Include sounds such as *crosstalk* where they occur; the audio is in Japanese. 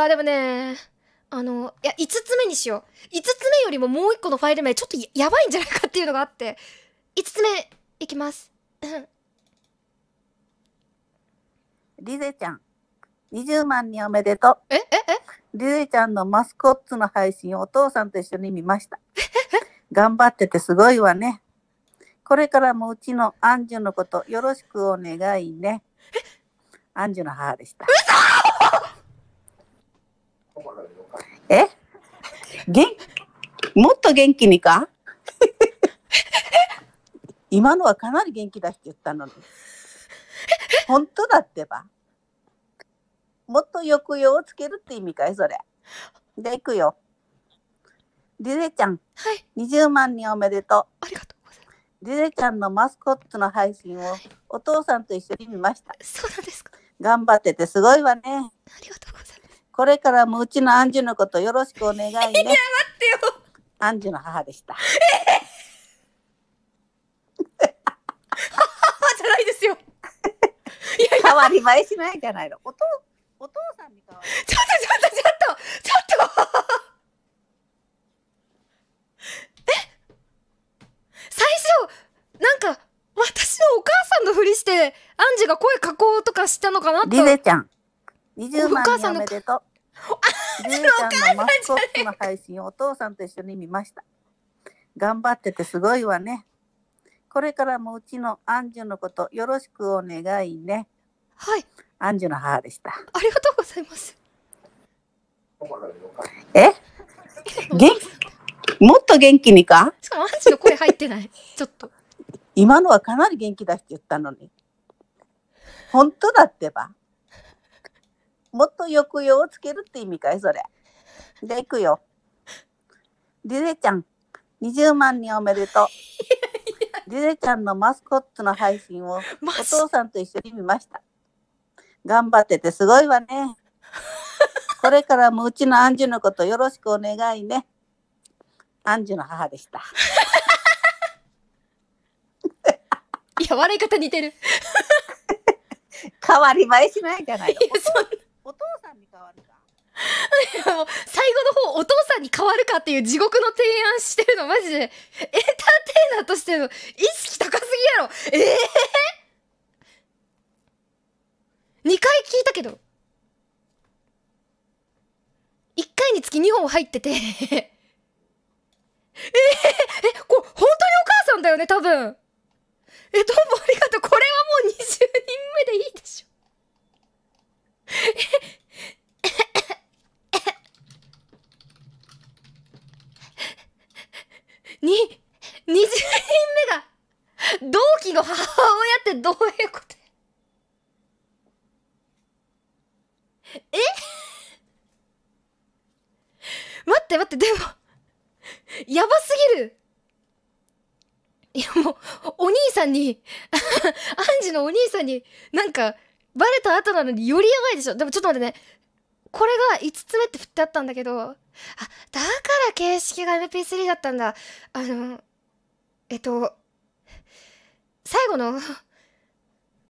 わ、でもね、あの、いや、5つ目にしよう。5つ目よりももう1個のファイル名、ちょっとやばいんじゃないかっていうのがあって。5つ目、いきます。リゼちゃん、20万におめでとう。えええリゼちゃんのマスコッツの配信をお父さんと一緒に見ました。*laughs* 頑張っててすごいわね。これからもうちのアンジュのことよろしくお願いね。アンジュの母でした。嘘元もっと元気にか *laughs* 今のはかなり元気だって言ったのに。本当だってば。もっと抑揚をつけるって意味かい、それ。で、いくよ。リレちゃん、はい、20万人おめでとう。ありがとうございます。リレちゃんのマスコットの配信をお父さんと一緒に見ました。そうなんですか。頑張っててすごいわね。ありがとうこれからもうちのアンジュのことよろしくお願いね。*laughs* いや、待ってよ。アンジュの母でした。えー、母じゃないですよ。*laughs* いや変わり映えしないじゃないの。お父お父さんに変わり。ちょっとちょっとちょっとちょっと。え最初なんか私のお母さんのふりしてアンジュが声かこうとかしたのかなと。リネちゃん。20万人おめでとう。じおちさんのマスコットの配信お父さんと一緒に見ました。頑張っててすごいわね。これからもうちのアンジュのことよろしくお願いね。はい。アンジュの母でした。ありがとうございます。え？*laughs* 元もっと元気にか？しかもアンジュの声入ってない。ちょっと。今のはかなり元気だって言ったのに。本当だってば。もっと抑揚をつけるって意味かいそれ。で、いくよ。リレちゃん、20万人おめでとう。リレちゃんのマスコットの配信をお父さんと一緒に見ました。頑張っててすごいわね。これからもうちのアンジュのことよろしくお願いね。アンジュの母でした。いや、笑い方似てる。変わり映えしないじゃないの。いや、そんな。んに変わるか最後の方お父さんに変わるかっていう地獄の提案してるのマジでエンターテイナーとしての意識高すぎやろええー、2回聞いたけど1回につき2本入っててえー、えこれ本当にお母さんだよね多分えどうもありがとうこれはもう20人目でいいでしょえ20人目が同期の母親ってどういうことえ待って待って、でもやばすぎるいやもう、お兄さんに *laughs* アンジのお兄さんに、なんか、バレた後なのによりやばいでしょ。でもちょっと待ってね。これが5つ目って振ってあったんだけど、あ、だから形式が MP3 だったんだ。あの、えっと、最後の